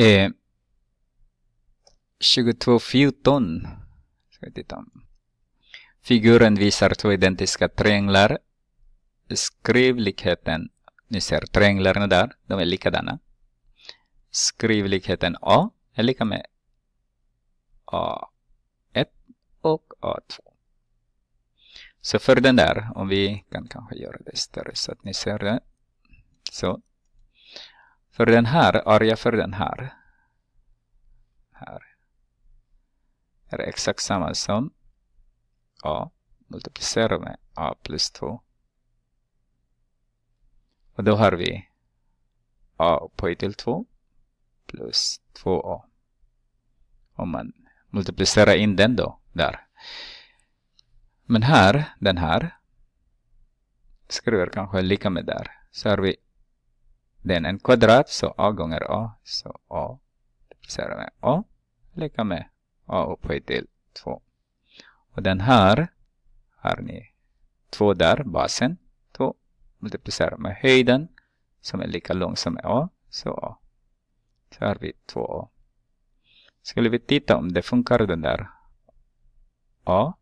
Eh, 22.14. Ska titta. Figuren visar två identiska trianglar. Skrivlikheten, ni ser trianglarna där, de är likadana. Skrivlikheten A är lika med A1 och A2. Så för den där, om vi kan kanske göra det större så att ni ser det. Så för den här, arga för den här. Här. Är exakt samma som A multiplicerar med A plus 2. Och då har vi A upphöjt till 2 plus 2A. Om man multiplicerar in den då, där. Men här, den här, skriver kanske lika med där. Så har vi den en kvadrat, så a gånger a, så a multiplicerar med a, lika med a upphöjt till 2. Och den här har ni 2 där, basen 2, multiplicerar med höjden som är lika lång som a, så a. Så har vi 2a. Skulle vi titta om det funkar den där a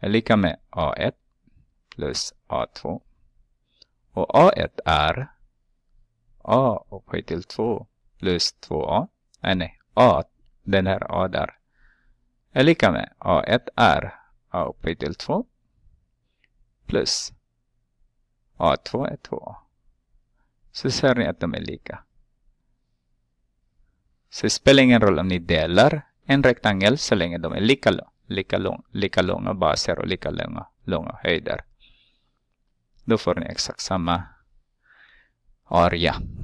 är lika med a1 plus a2. Och a1 är A upphöjt till 2 plus 2A, äh, nej, A, den här A där, är lika med A1 r A upphöjt till 2 plus A2 är 2A. Så ser ni att de är lika. Så det spelar ingen roll om ni delar en rektangel så länge de är lika, lika, lång, lika långa baser och lika långa, långa höjder. Då får ni exakt samma area.